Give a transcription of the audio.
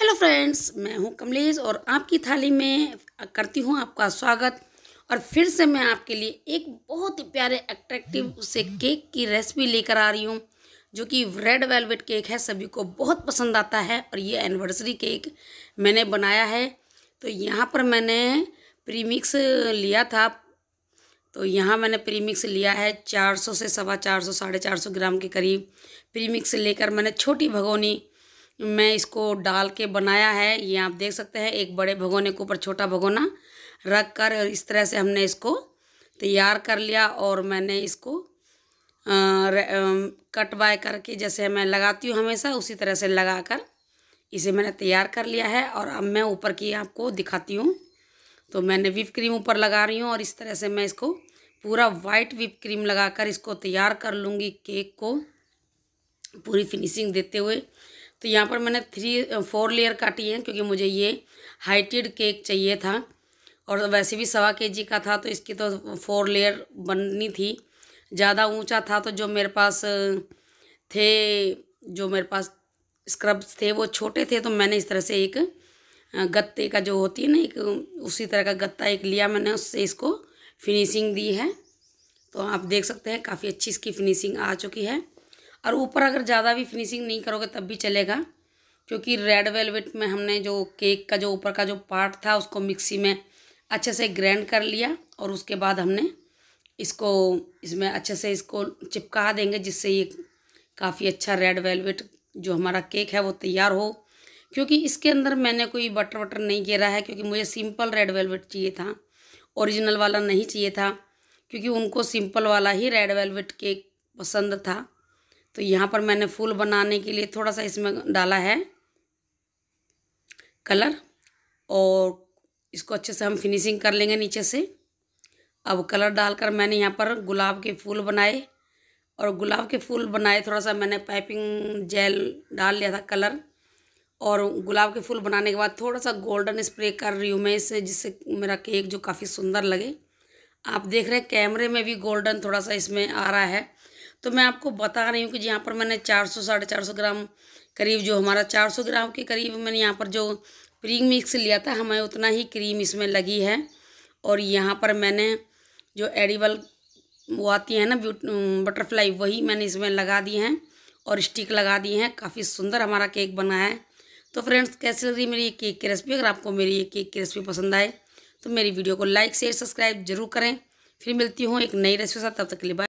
hello friends मैं हूं कमलेश और आपकी थाली में करती हूं आपका स्वागत और फिर से मैं आपके लिए एक बहुत ही प्यारे अट्रैक्टिव उसे केक की रेसिपी लेकर आ रही हूं जो कि रेड वेलवेट केक है सभी को बहुत पसंद आता है और ये एनिवर्सरी केक मैंने बनाया है तो यहाँ पर मैंने प्रीमिक्स लिया था तो यहाँ मैंने प्रीमिक्स लिया है चार से सवा चार सौ साढ़े चार सौ ग्राम के करीब प्रीमिक्स लेकर मैंने छोटी भगोनी मैं इसको डाल के बनाया है ये आप देख सकते हैं एक बड़े भगोने के ऊपर छोटा भगोना रख कर इस तरह से हमने इसको तैयार कर लिया और मैंने इसको कट बाय करके जैसे मैं लगाती हूँ हमेशा उसी तरह से लगा कर इसे मैंने तैयार कर लिया है और अब मैं ऊपर की आपको दिखाती हूँ तो मैंने विप क्रीम ऊपर लगा रही हूँ और इस तरह से मैं इसको पूरा वाइट विप क्रीम लगाकर इसको तैयार कर लूँगी केक को पूरी फिनिशिंग देते हुए तो यहाँ पर मैंने थ्री फोर लेयर काटी है क्योंकि मुझे ये हाइटेड केक चाहिए था और वैसे भी सवा के जी का था तो इसकी तो फोर लेयर बननी थी ज़्यादा ऊंचा था तो जो मेरे पास थे जो मेरे पास स्क्रब्स थे वो छोटे थे तो मैंने इस तरह से एक गत्ते का जो होती है ना एक उसी तरह का गत्ता एक लिया मैंने उससे इसको फिनिशिंग दी है तो आप देख सकते हैं काफ़ी अच्छी इसकी फिनिशिंग आ चुकी है और ऊपर अगर ज़्यादा भी फिनिशिंग नहीं करोगे तब भी चलेगा क्योंकि रेड वेलवेट में हमने जो केक का जो ऊपर का जो पार्ट था उसको मिक्सी में अच्छे से ग्रैंड कर लिया और उसके बाद हमने इसको इसमें अच्छे से इसको चिपका देंगे जिससे ये काफ़ी अच्छा रेड वेलवेट जो हमारा केक है वो तैयार हो क्योंकि इसके अंदर मैंने कोई बटर वटर नहीं घेरा है क्योंकि मुझे सिंपल रेड वेलवेट चाहिए था ओरिजिनल वाला नहीं चाहिए था क्योंकि उनको सिंपल वाला ही रेड वेलवेट केक पसंद था तो यहाँ पर मैंने फूल बनाने के लिए थोड़ा सा इसमें डाला है कलर और इसको अच्छे से हम फिनिशिंग कर लेंगे नीचे से अब कलर डालकर मैंने यहाँ पर गुलाब के फूल बनाए और गुलाब के फूल बनाए थोड़ा सा मैंने पाइपिंग जेल डाल लिया था कलर और गुलाब के फूल बनाने के बाद थोड़ा सा गोल्डन स्प्रे कर रही हूँ मैं इससे जिससे मेरा केक जो काफ़ी सुंदर लगे आप देख रहे हैं कैमरे में भी गोल्डन थोड़ा सा इसमें आ रहा है तो मैं आपको बता रही हूँ कि यहाँ पर मैंने चार सौ साढ़े चार सौ ग्राम करीब जो हमारा चार सौ ग्राम के करीब मैंने यहाँ पर जो प्री मिक्स लिया था हमें उतना ही क्रीम इसमें लगी है और यहाँ पर मैंने जो एडिबल वो आती है ना बटरफ्लाई वही मैंने इसमें लगा दी हैं और स्टिक लगा दी हैं काफ़ी सुंदर हमारा केक बना है तो फ्रेंड्स कैसे लग रही मेरी ये केक की रेसिपी अगर आपको मेरी ये केक की रेसिपी पसंद आए तो मेरी वीडियो को लाइक शेयर सब्सक्राइब जरूर करें फिर मिलती हूँ एक नई रेसिपी साथ तब तक के लिए